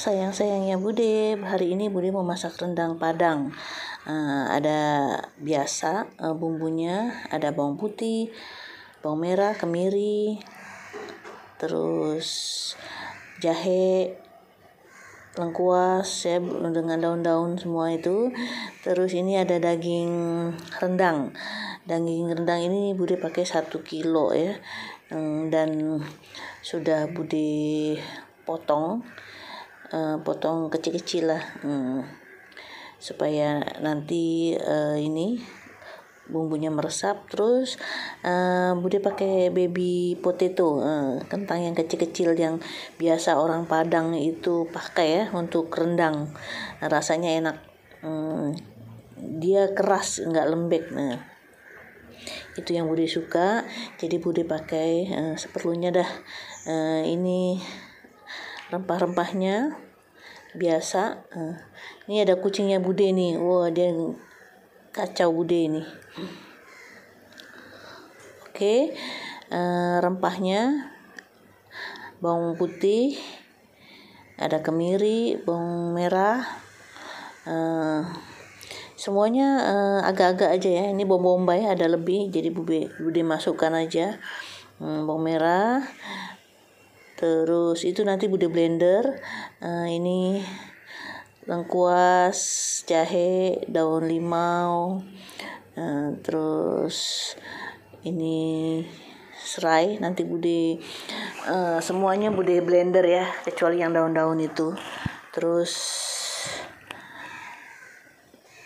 sayang-sayangnya Bude, hari ini Bude masak rendang Padang. Uh, ada biasa uh, bumbunya, ada bawang putih, bawang merah, kemiri, terus jahe, lengkuas ya dengan daun-daun semua itu. Terus ini ada daging rendang. Daging rendang ini Bude pakai 1 kilo ya. Dan sudah Bude potong uh, potong kecil-kecil lah hmm. supaya nanti uh, ini bumbunya meresap terus uh, bude pakai baby potato uh, kentang yang kecil-kecil yang biasa orang Padang itu pakai ya untuk rendang rasanya enak hmm, dia keras nggak lembek nah itu yang bude suka jadi bude pakai uh, seperlunya dah uh, ini rempah-rempahnya biasa eh, ini ada kucingnya bude nih wah wow, dia kacau bude ini oke eh, rempahnya bawang putih ada kemiri bawang merah eh, semuanya agak-agak aja ya ini bawang bombay ada lebih jadi bude masukkan aja hmm, bawang merah terus itu nanti bude blender uh, ini lengkuas jahe daun limau uh, terus ini serai nanti bude uh, semuanya bude blender ya kecuali yang daun-daun itu terus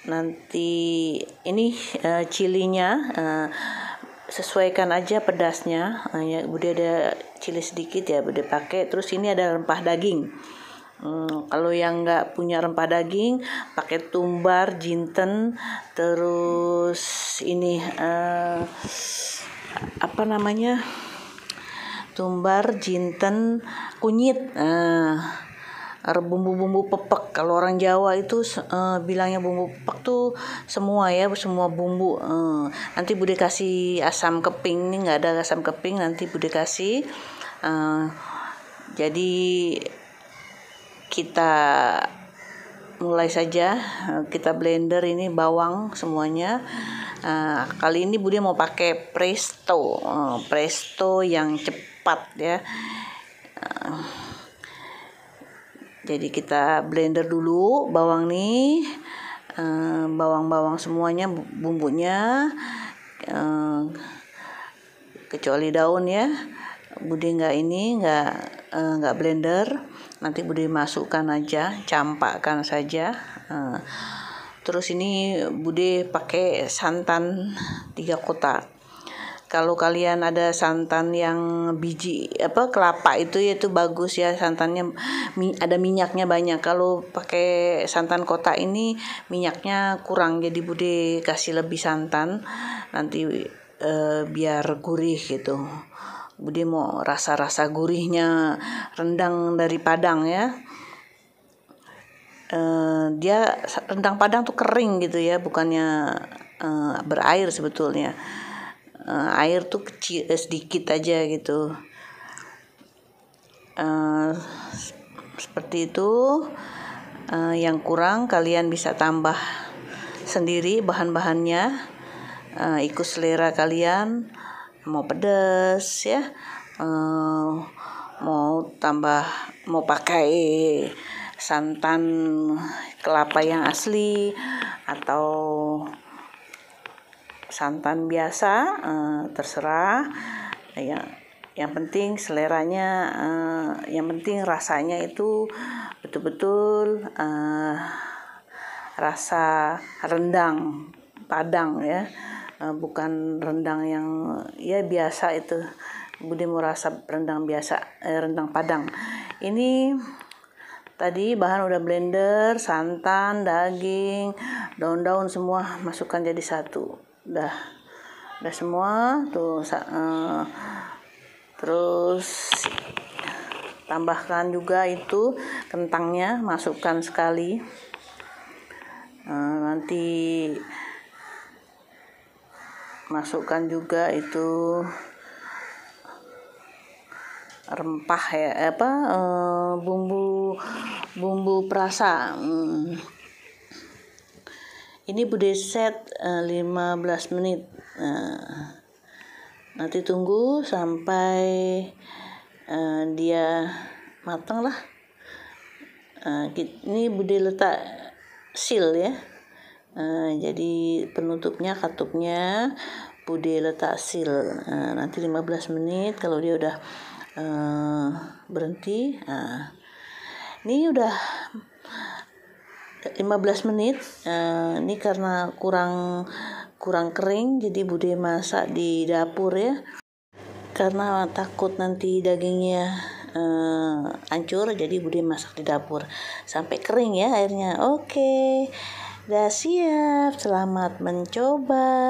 nanti ini uh, cilinya uh, sesuaikan aja pedasnya eh, ya udah ada cili sedikit ya udah pakai terus ini ada rempah daging Hmm, kalau yang nggak punya rempah daging, pakai tumbar, jinten, terus ini uh, apa namanya? Tumbar, jinten, kunyit. uh, bumbu-bumbu pepek. Kalau orang Jawa itu uh, bilangnya bumbu pepek tuh semua ya, semua bumbu. Uh, nanti Bude kasih asam keping ini nggak ada asam keping nanti Bude kasih. Uh, jadi kita mulai saja kita blender ini bawang semuanya uh, kali ini Budi mau pakai presto uh, presto yang cepat ya uh, jadi kita blender dulu bawang nih eh, bawang-bawang semuanya bumbunya eh, kecuali daun ya Budi nggak ini nggak eh, nggak blender nanti Budi masukkan aja campakkan saja terus ini Budi pakai santan tiga kotak kalau kalian ada santan yang biji apa kelapa itu ya itu bagus ya santannya ada minyaknya banyak kalau pakai santan kota ini minyaknya kurang jadi bude kasih lebih santan nanti e, biar gurih gitu bude mau rasa-rasa gurihnya rendang dari padang ya e, dia rendang padang tuh kering gitu ya bukannya e, berair sebetulnya uh, air tuh kecil eh, sedikit aja gitu uh, seperti itu uh, yang kurang kalian bisa tambah sendiri bahan-bahannya uh, ikut selera kalian mau pedas ya uh, mau tambah mau pakai santan kelapa yang asli atau santan biasa uh, terserah ya yang penting seleranya uh, yang penting rasanya itu betul-betul uh, rasa rendang padang ya bukan rendang yang ya biasa itu Budi mau rasa rendang biasa eh, rendang padang ini tadi bahan udah blender santan daging daun-daun semua masukkan jadi satu udah udah semua tuh uh, terus tambahkan juga itu kentangnya masukkan sekali uh, nanti masukkan juga itu rempah ya eh, apa uh, bumbu bumbu perasa hmm ini bude set uh, eh, 15 menit uh, nanti tunggu sampai uh, dia matang lah uh, ini bude letak seal ya uh, jadi penutupnya katupnya bude letak seal uh, nanti 15 menit kalau dia udah uh, berhenti uh, ini udah 15 menit Uh, ini karena kurang kurang kering jadi bude masak di dapur ya karena takut nanti dagingnya uh, hancur jadi bude masak di dapur sampai kering ya airnya oke udah siap selamat mencoba